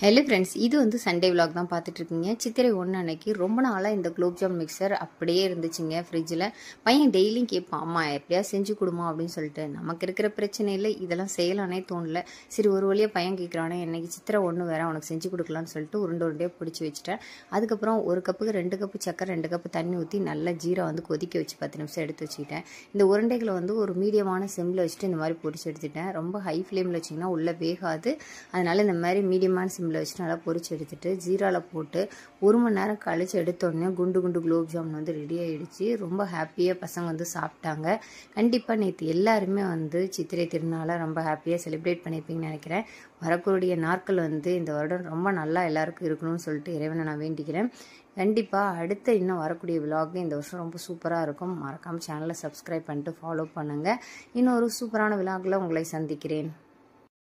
hello friends இது வந்து Sunday vlog தான் பார்த்துட்ருக்கீங்க சித்திரை ஒன்று அன்னைக்கு ரொம்ப நாளாக இந்த குலோப்ஜாம் மிக்சர் அப்படியே இருந்துச்சுங்க ஃப்ரிட்ஜில் பையன் டெய்லியும் கேட்பான் அம்மா எப்படியா செஞ்சு கொடுமா அப்படின்னு சொல்லிட்டு நமக்கு இருக்கிற பிரச்சனை இல்லை இதெல்லாம் செய்யலானே தோணல சரி ஒரு வழியாக பையன் கேட்குறானே இன்னைக்கு சித்திரை ஒன்று வேற அவனுக்கு செஞ்சு கொடுக்கலான்னு சொல்லிட்டு உருண்டை உருண்டையாக பிடிச்சி வச்சுட்டேன் அதுக்கப்புறம் ஒரு கப்புக்கு ரெண்டு கப்பு சக்கரை ரெண்டு கப்பு தண்ணி ஊற்றி நல்லா ஜீரா வந்து கொதிக்க வச்சு பத்து நிமிஷம் எடுத்து வச்சுக்கிட்டேன் இந்த உருண்டைகளை வந்து ஒரு மீடியமான செம்மில் வச்சுட்டு இந்த மாதிரி பொரிச்சு எடுத்துட்டேன் ரொம்ப ஹை ஃப்ளேமில் வச்சிங்கன்னா உள்ளே வேகாது அதனால் இந்த மாதிரி மீடியமான சிம்மில் வச்சு நல்லா பொறிச்சு எடுத்துட்டு ஜீராவில் போட்டு ஒரு மணி நேரம் கழித்து எடுத்தோடனே குண்டு குண்டு குலோப் ஜாமுன் வந்து ரெடி ஆகிடுச்சு ரொம்ப ஹாப்பியாக பசங்க வந்து சாப்பிட்டாங்க கண்டிப்பாக நேற்று எல்லாருமே வந்து சித்திரை திருநாளை ரொம்ப ஹாப்பியாக செலிப்ரேட் பண்ணியிருப்பீங்கன்னு நினைக்கிறேன் வரக்கூடிய நாட்கள் வந்து இந்த வருடம் ரொம்ப நல்லா எல்லாருக்கும் இருக்கணும்னு சொல்லிட்டு இறைவனை நான் வேண்டிக்கிறேன் கண்டிப்பாக அடுத்த இன்னும் வரக்கூடிய விலாக் இந்த வருஷம் ரொம்ப சூப்பராக இருக்கும் மறக்காமல் சேனலை சப்ஸ்கிரைப் பண்ணிட்டு ஃபாலோ பண்ணுங்கள் இன்னொரு சூப்பரான விலாகில் உங்களை சந்திக்கிறேன்